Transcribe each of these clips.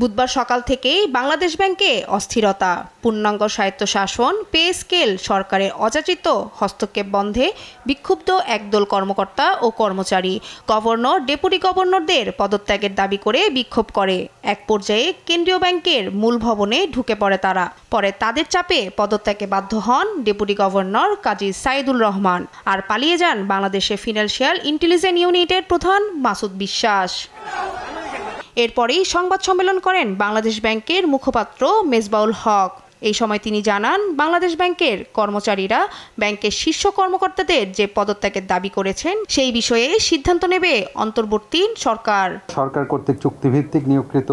বুধবার সকাল থেকেই বাংলাদেশ ব্যাংকে অস্থিরতা পূর্ণাঙ্গ স্বায়ত্তশাসন পে স্কেল সরকারের অযাচিত হস্তক্ষেপ বন্ধে বিক্ষুব্ধ একদল কর্মকর্তা ও কর্মচারী গভর্নর ডেপুটি গভর্নরদের পদত্যাগের দাবি করে বিক্ষোভ করে এক পর্যায়ে কেন্দ্রীয় ব্যাংকের মূল ভবনে ঢুকে পড়ে তারা পরে তাদের চাপে পদত্যাগে বাধ্য হন ডেপুটি গভর্নর কাজী সাইদুল রহমান আর পালিয়ে যান বাংলাদেশে ফিনান্সিয়াল ইন্টেলিজেন্স ইউনিটের প্রধান মাসুদ বিশ্বাস এরপরেই সংবাদ সম্মেলন করেন বাংলাদেশ ব্যাংকের মুখপাত্র মেজবাউল হক এই সময় তিনি জানান বাংলাদেশ ব্যাংকের কর্মচারীরা ব্যাংকের শীর্ষ কর্মকর্তাদের যে পদত্যাগের দাবি করেছেন সেই বিষয়ে সিদ্ধান্ত নেবে অন্তর্বর্তী সরকার সরকার কর্তৃক চুক্তিভিত্তিক নিয়োগকৃত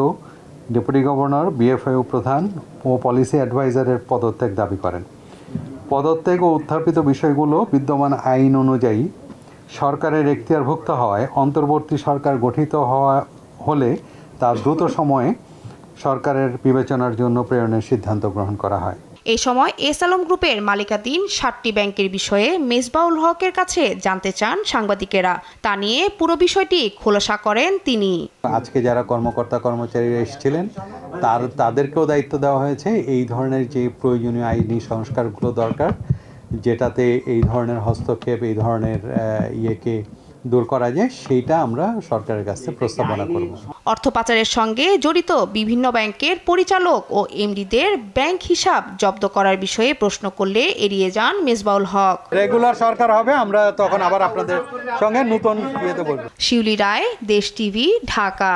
ডেপুটি গভর্নর বিএফআইও প্রধান ও পলিসি অ্যাডভাইজারের পদত্যাগ দাবি করেন পদত্যাগ ও উত্থাপিত বিষয়গুলো বিদ্যমান আইন অনুযায়ী সরকারের এখতিয়ারভুক্ত হওয়ায় অন্তর্বর্তী সরকার গঠিত হওয়া হলে তা দ্রুত সময়ে সরকারের বিবেচনার জন্য প্রেরণের সিদ্ধান্ত গ্রহণ করা হয় এ সময় এস আলম গ্রুপের মালিকাধীন সাতটি ব্যাংকের বিষয়ে মেজবাউল হকের কাছে জানতে চান সাংবাদিকেরা তা নিয়ে পুরো বিষয়টি খোলাসা করেন তিনি আজকে যারা কর্মকর্তা কর্মচারীরা এসেছিলেন তার তাদেরকেও দায়িত্ব দেওয়া হয়েছে এই ধরনের যে প্রয়োজনীয় আইনি সংস্কারগুলো দরকার যেটাতে এই ধরনের হস্তক্ষেপ এই ধরনের ইয়েকে দূর করা যায় সেইটা আমরা সরকারের কাছে প্রস্তাবনা করব অর্থ পাচারের সঙ্গে জড়িত বিভিন্ন ব্যাংকের পরিচালক ও এমডিদের ব্যাংক হিসাব জব্দ করার বিষয়ে প্রশ্ন করলে এড়িয়ে যান মেজবাউল হক রেগুলার সরকার হবে আমরা তখন আবার আপনাদের সঙ্গে নতুন শিউলি রায় দেশ টিভি ঢাকা